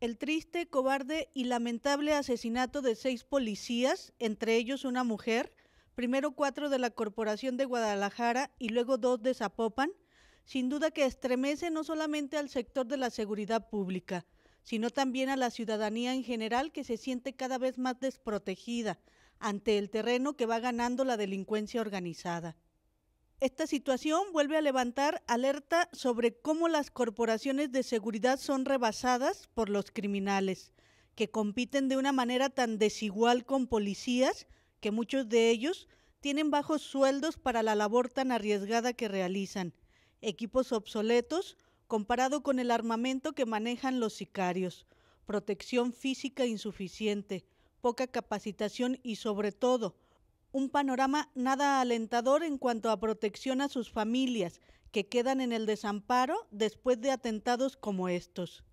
el triste, cobarde y lamentable asesinato de seis policías, entre ellos una mujer, primero cuatro de la Corporación de Guadalajara y luego dos de Zapopan, sin duda que estremece no solamente al sector de la seguridad pública, sino también a la ciudadanía en general que se siente cada vez más desprotegida ante el terreno que va ganando la delincuencia organizada. Esta situación vuelve a levantar alerta sobre cómo las corporaciones de seguridad son rebasadas por los criminales, que compiten de una manera tan desigual con policías que muchos de ellos tienen bajos sueldos para la labor tan arriesgada que realizan, equipos obsoletos comparado con el armamento que manejan los sicarios, protección física insuficiente, poca capacitación y sobre todo un panorama nada alentador en cuanto a protección a sus familias, que quedan en el desamparo después de atentados como estos.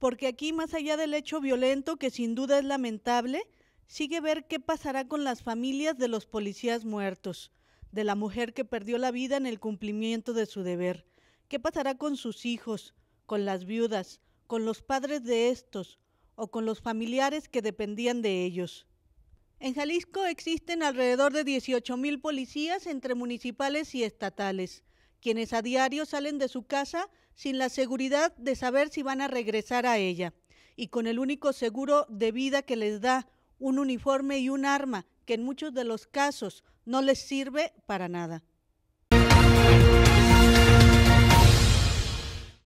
Porque aquí, más allá del hecho violento, que sin duda es lamentable, sigue ver qué pasará con las familias de los policías muertos, de la mujer que perdió la vida en el cumplimiento de su deber, qué pasará con sus hijos, con las viudas, con los padres de estos o con los familiares que dependían de ellos. En Jalisco existen alrededor de mil policías entre municipales y estatales, quienes a diario salen de su casa sin la seguridad de saber si van a regresar a ella y con el único seguro de vida que les da un uniforme y un arma que en muchos de los casos no les sirve para nada.